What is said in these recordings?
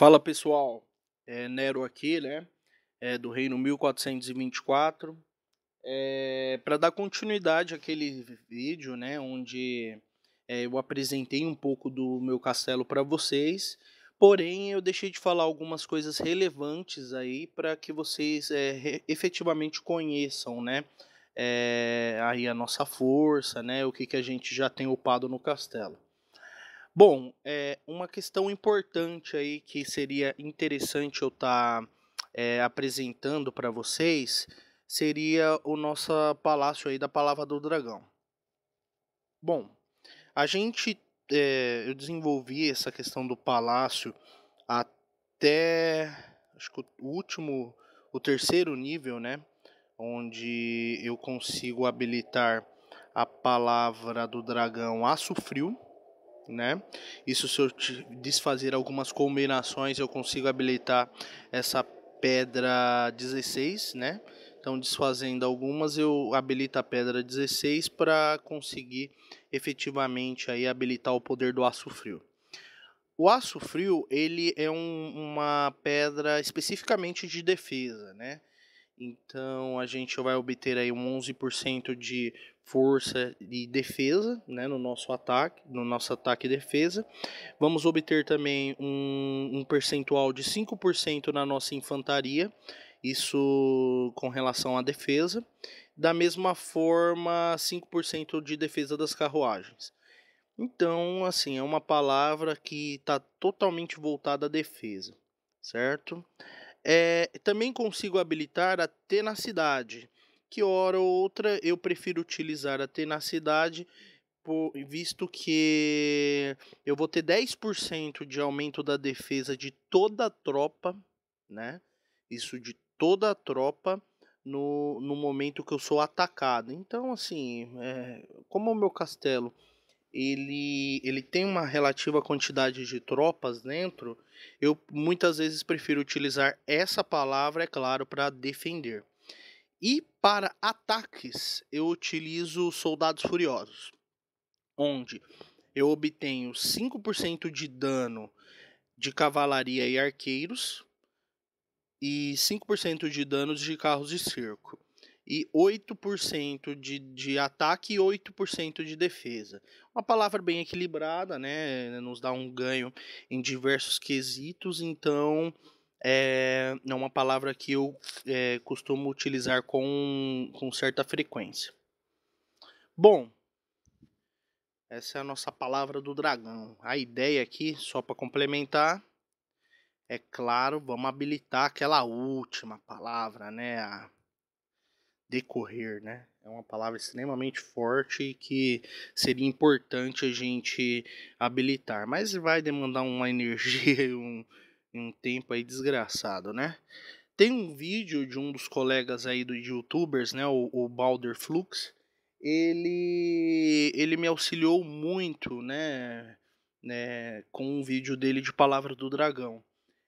Fala pessoal, é Nero aqui, né? É do Reino 1424. É, Para dar continuidade àquele vídeo, né? Onde é, eu apresentei um pouco do meu castelo para vocês. Porém, eu deixei de falar algumas coisas relevantes aí para que vocês é, efetivamente conheçam, né? É, aí a nossa força, né? O que, que a gente já tem upado no castelo. Bom, é, uma questão importante aí que seria interessante eu estar tá, é, apresentando para vocês seria o nosso palácio aí da Palavra do Dragão. Bom, a gente é, eu desenvolvi essa questão do palácio até acho que o último, o terceiro nível, né, onde eu consigo habilitar a palavra do dragão a Frio né? Isso se eu desfazer algumas combinações, eu consigo habilitar essa pedra 16, né? Então, desfazendo algumas, eu habilito a pedra 16 para conseguir efetivamente aí habilitar o poder do aço frio. O aço frio, ele é um, uma pedra especificamente de defesa, né? Então, a gente vai obter aí um 11% de força e defesa, né, no nosso ataque, no nosso ataque e defesa. Vamos obter também um, um percentual de 5% na nossa infantaria, isso com relação à defesa. Da mesma forma, 5% de defesa das carruagens. Então, assim, é uma palavra que está totalmente voltada à defesa, certo? É, também consigo habilitar a tenacidade, que hora ou outra eu prefiro utilizar a tenacidade, por, visto que eu vou ter 10% de aumento da defesa de toda a tropa, né? Isso de toda a tropa no, no momento que eu sou atacado. Então, assim, é, como o meu castelo ele, ele tem uma relativa quantidade de tropas dentro, eu muitas vezes prefiro utilizar essa palavra, é claro, para defender. E para ataques, eu utilizo Soldados Furiosos, onde eu obtenho 5% de dano de cavalaria e arqueiros e 5% de dano de carros de circo e 8% de, de ataque e 8% de defesa. Uma palavra bem equilibrada, né? Nos dá um ganho em diversos quesitos, então eh, é uma palavra que eu é, costumo utilizar com, com certa frequência. Bom, essa é a nossa palavra do dragão. A ideia aqui, só para complementar, é claro, vamos habilitar aquela última palavra, né? A decorrer, né? É uma palavra extremamente forte e que seria importante a gente habilitar, mas vai demandar uma energia e um em um tempo aí desgraçado, né? Tem um vídeo de um dos colegas aí do de youtubers, né, o, o Balder Flux, ele ele me auxiliou muito, né, né, com um vídeo dele de Palavra do Dragão.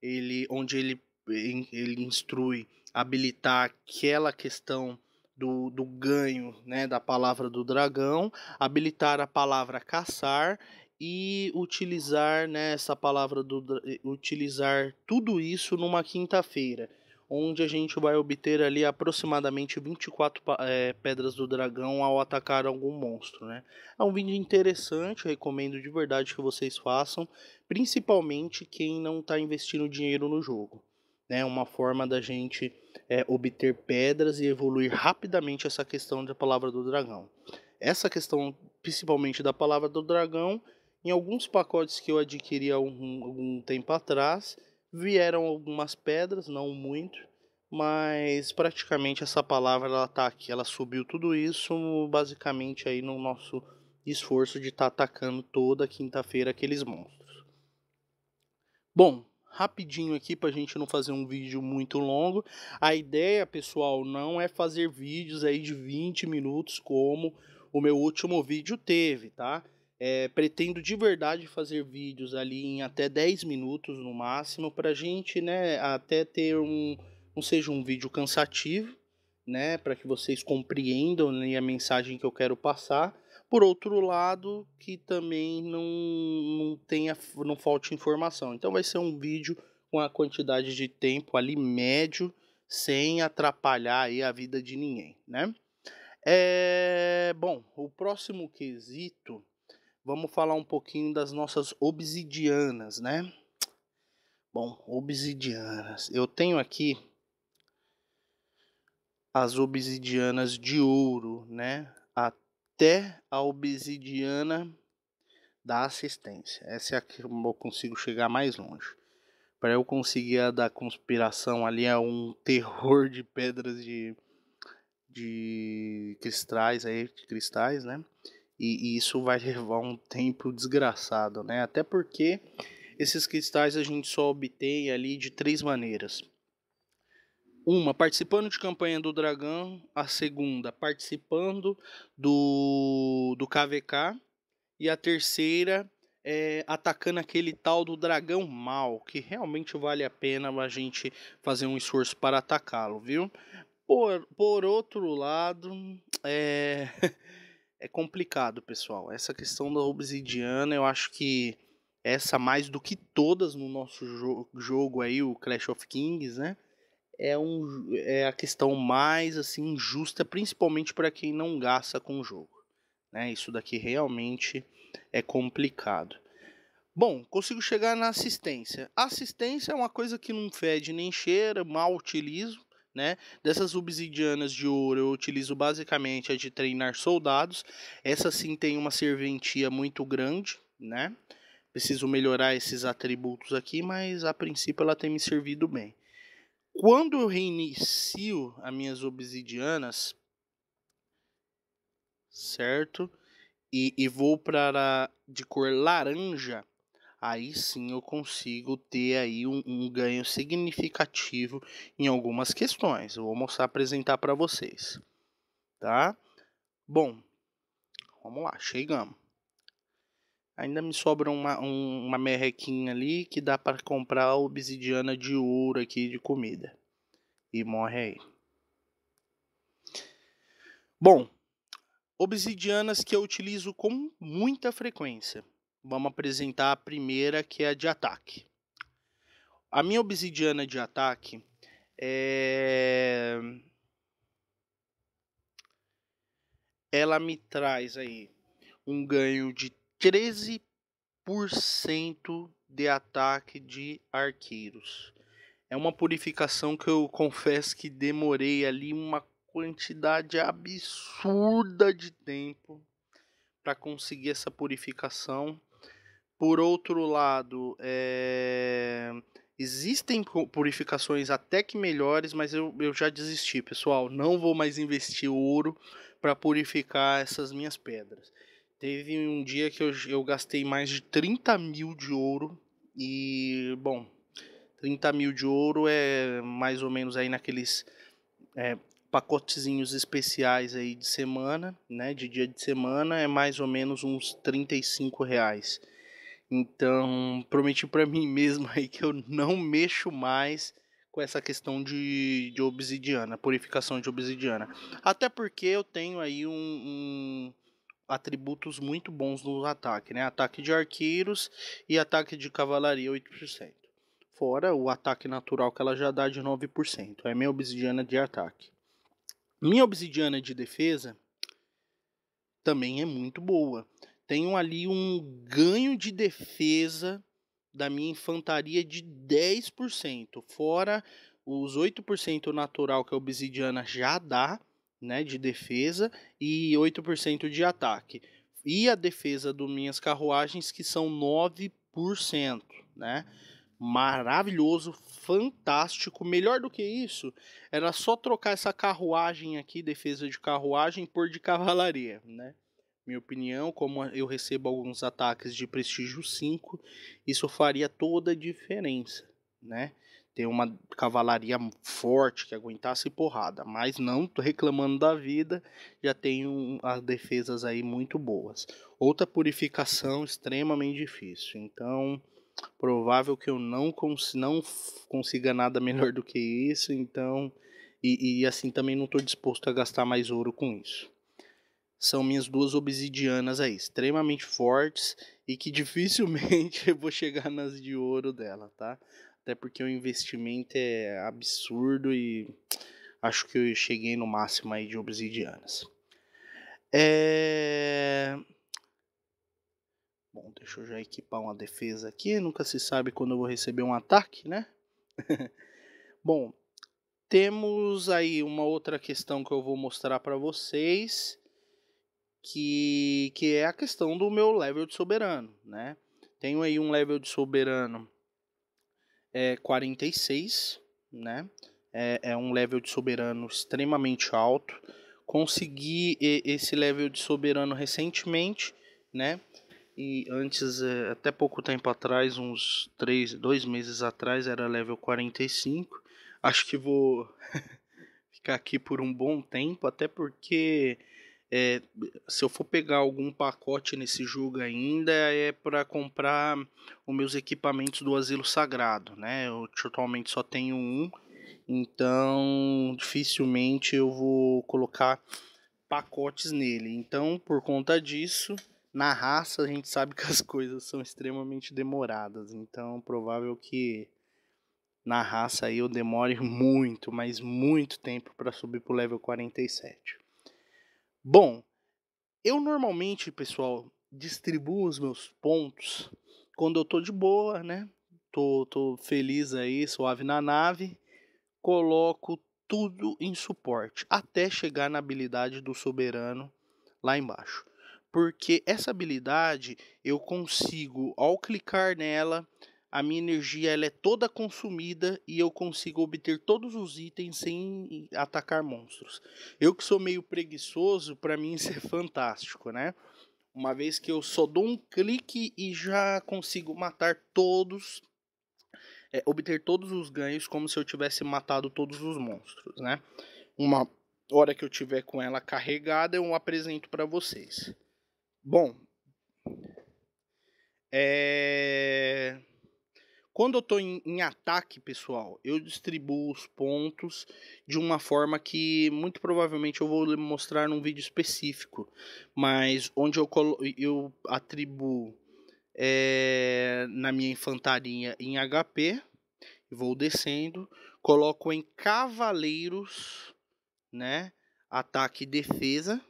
Ele onde ele ele instrui habilitar aquela questão do, do ganho né, da palavra do dragão, habilitar a palavra caçar e utilizar né, essa palavra do utilizar tudo isso numa quinta-feira, onde a gente vai obter ali aproximadamente 24 é, eh, pedras do dragão ao atacar algum monstro. Né? É um vídeo interessante, recomendo de verdade que vocês façam, principalmente quem não está investindo dinheiro no jogo. Né, uma forma da gente é, obter pedras e evoluir rapidamente essa questão da palavra do dragão. Essa questão, principalmente da palavra do dragão, em alguns pacotes que eu adquiri há algum, algum tempo atrás, vieram algumas pedras, não muito, mas praticamente essa palavra ela tá aqui, ela subiu tudo isso basicamente aí no nosso esforço de estar tá atacando toda quinta-feira aqueles monstros. Bom, rapidinho aqui para a gente não fazer um vídeo muito longo. A ideia, pessoal, não é fazer vídeos aí de 20 minutos como o meu último vídeo teve, tá? É, pretendo de verdade fazer vídeos ali em até 10 minutos no máximo, para gente, né, até ter um, não seja um vídeo cansativo, né, para que vocês compreendam né, a mensagem que eu quero passar. Por outro lado, que também não, não tenha, não falte informação. Então vai ser um vídeo com a quantidade de tempo ali médio, sem atrapalhar aí a vida de ninguém, né? É, bom, o próximo quesito vamos falar um pouquinho das nossas obsidianas, né? Bom, obsidianas. Eu tenho aqui as obsidianas de ouro, né? Até a obsidiana da assistência. Essa é a que eu consigo chegar mais longe. Para eu conseguir a da conspiração ali é um terror de pedras de de cristais aí, de cristais, né? E, e isso vai levar um tempo desgraçado, né? Até porque esses cristais a gente só obtém ali de três maneiras. Uma, participando de campanha do Dragão. A segunda, participando do, do KVK. E a terceira, é, atacando aquele tal do dragão mal, que realmente vale a pena a gente fazer um esforço para atacá-lo, viu? Por, por outro lado, é. é complicado, pessoal. Essa questão da obsidiana, eu acho que essa mais do que todas no nosso jo jogo aí, o Clash of Kings, né? É, um, é a questão mais assim injusta, principalmente para quem não gasta com o jogo. Né? Isso daqui realmente é complicado. Bom, consigo chegar na assistência. Assistência é uma coisa que não fede nem cheira, mal utilizo. Né? Dessas obsidianas de ouro, eu utilizo basicamente a de treinar soldados. Essa sim tem uma serventia muito grande, né? Preciso melhorar esses atributos aqui, mas a princípio ela tem me servido bem. Quando eu reinicio as minhas obsidianas, certo? E, e vou para de cor laranja, aí sim eu consigo ter aí um, um ganho significativo em algumas questões. Eu vou mostrar, apresentar para vocês, tá? Bom, vamos lá, chegamos. Ainda me sobra uma, um, uma merrequinha ali que dá para comprar obsidiana de ouro aqui de comida. E morre aí. Bom, obsidianas que eu utilizo com muita frequência. Vamos apresentar a primeira, que é a de ataque. A minha obsidiana de ataque é. Ela me traz aí um ganho de 13% de ataque de arqueiros. É uma purificação que eu confesso que demorei ali uma quantidade absurda de tempo para conseguir essa purificação. Por outro lado, é... existem purificações até que melhores, mas eu, eu já desisti, pessoal. Não vou mais investir ouro para purificar essas minhas pedras. Teve um dia que eu, eu gastei mais de 30 mil de ouro e, bom, 30 mil de ouro é mais ou menos aí naqueles é, pacotezinhos especiais aí de semana, né? De dia de semana é mais ou menos uns 35 reais. Então, prometi para mim mesmo aí que eu não mexo mais com essa questão de, de obsidiana, purificação de obsidiana. Até porque eu tenho aí um, um atributos muito bons no ataque, né? Ataque de arqueiros e ataque de cavalaria 8%. Fora o ataque natural que ela já dá de 9%. É minha obsidiana de ataque. Minha obsidiana de defesa também é muito boa tenho ali um ganho de defesa da minha infantaria de 10%, fora os 8% natural que a obsidiana já dá, né, de defesa e 8% de ataque. E a defesa do minhas carruagens que são 9%, né? Maravilhoso, fantástico. Melhor do que isso, era só trocar essa carruagem aqui, defesa de carruagem, por de cavalaria, né? minha opinião, como eu recebo alguns ataques de prestígio 5, isso faria toda a diferença, né? Ter uma cavalaria forte que aguentasse porrada, mas não tô reclamando da vida, já tenho as defesas aí muito boas. Outra purificação extremamente difícil, então provável que eu não, cons não consiga nada melhor do que isso, então... E, e assim também não estou disposto a gastar mais ouro com isso são minhas duas obsidianas aí, extremamente fortes e que dificilmente eu vou chegar nas de ouro dela, tá? Até porque o investimento é absurdo e acho que eu cheguei no máximo aí de obsidianas. É... Bom, deixa eu já equipar uma defesa aqui, nunca se sabe quando eu vou receber um ataque, né? Bom, temos aí uma outra questão que eu vou mostrar para vocês que, que é a questão do meu level de soberano, né? Tenho aí um level de soberano é, 46, né? É, é um level de soberano extremamente alto. Consegui esse level de soberano recentemente, né? E antes, é, até pouco tempo atrás, uns 3, 2 meses atrás, era level 45. Acho que vou ficar aqui por um bom tempo, até porque é, se eu for pegar algum pacote nesse jogo ainda é para comprar os meus equipamentos do Asilo Sagrado, né? Eu atualmente só tenho um, então dificilmente eu vou colocar pacotes nele. Então, por conta disso, na raça a gente sabe que as coisas são extremamente demoradas, então provável que na raça aí eu demore muito, mas muito tempo para subir pro level 47. Bom, eu normalmente, pessoal, distribuo os meus pontos quando eu tô de boa, né? Tô, tô feliz aí, suave na nave. Coloco tudo em suporte até chegar na habilidade do soberano lá embaixo. Porque essa habilidade eu consigo, ao clicar nela, a minha energia ela é toda consumida e eu consigo obter todos os itens sem atacar monstros. Eu que sou meio preguiçoso, para mim isso é fantástico, né? Uma vez que eu só dou um clique e já consigo matar todos, é, obter todos os ganhos como se eu tivesse matado todos os monstros, né? Uma hora que eu tiver com ela carregada, eu apresento para vocês. Bom, é... Quando eu estou em, em, ataque, pessoal, eu distribuo os pontos de uma forma que muito provavelmente eu vou mostrar num vídeo específico, mas onde eu, eu atribuo é, na minha infantaria em HP, vou descendo, coloco em cavaleiros, né? Ataque e defesa.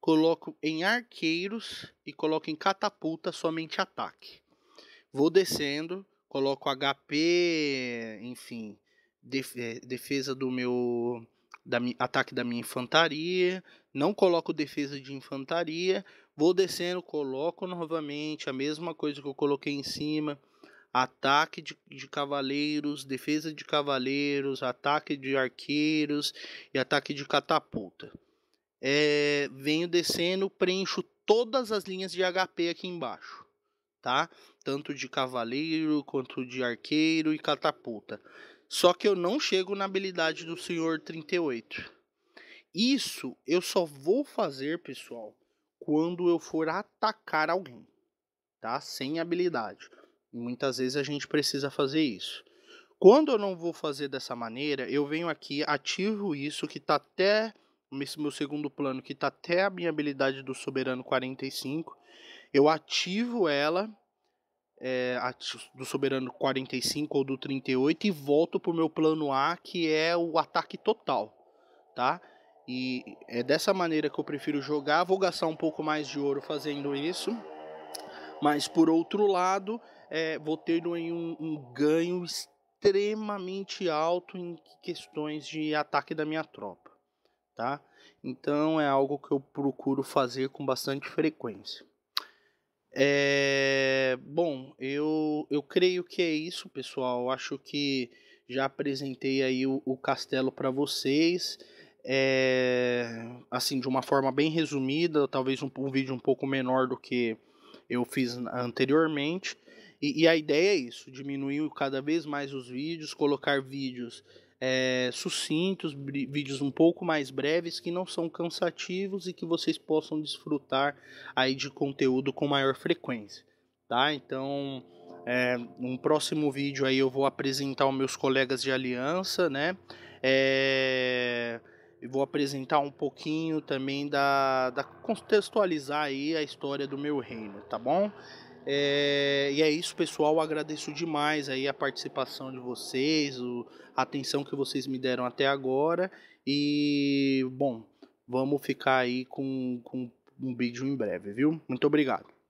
Coloco em arqueiros e coloco em catapulta somente ataque. Vou descendo, coloco HP, enfim, eh, defesa do meu da, ataque da minha infantaria, não coloco defesa de infantaria, vou descendo, coloco novamente a mesma coisa que eu coloquei em cima, ataque de, de cavaleiros, defesa de cavaleiros, ataque de arqueiros e ataque de catapulta. É, venho descendo, preencho todas as linhas de HP aqui embaixo tá? Tanto de cavaleiro quanto de arqueiro e catapulta. Só que eu não chego na habilidade do senhor 38. Isso eu só vou fazer, pessoal, quando eu for atacar alguém, tá? Sem habilidade. Muitas vezes a gente precisa fazer isso. Quando eu não vou fazer dessa maneira, eu venho aqui, ativo isso que tá até esse meu segundo plano, que tá até a minha habilidade do soberano 45, eu ativo ela é, do soberano 45 ou do 38 e volto para o meu plano A, que é o ataque total, tá? E é dessa maneira que eu prefiro jogar. Vou gastar um pouco mais de ouro fazendo isso, mas por outro lado, é, vou ter um, um ganho extremamente alto em questões de ataque da minha tropa, tá? Então é algo que eu procuro fazer com bastante frequência. É, bom, eu, eu creio que é isso, pessoal. Acho que já apresentei aí o, o castelo para vocês. É, assim, de uma forma bem resumida, talvez um, um, vídeo um pouco menor do que eu fiz anteriormente. E, e a ideia é isso: diminuir cada vez mais os vídeos, colocar vídeos é, sucintos, vídeos um pouco mais breves que não são cansativos e que vocês possam desfrutar aí de conteúdo com maior frequência, tá? Então, é, eh, um próximo vídeo aí eu vou apresentar os meus colegas de aliança, né? É, eh, eu vou apresentar um pouquinho também da, da contextualizar aí a história do meu reino, tá bom? É, e é isso, pessoal. Agradeço demais aí a participação de vocês, o, a atenção que vocês me deram até agora. E, bom, vamos ficar aí com, com um vídeo em breve, viu? Muito obrigado.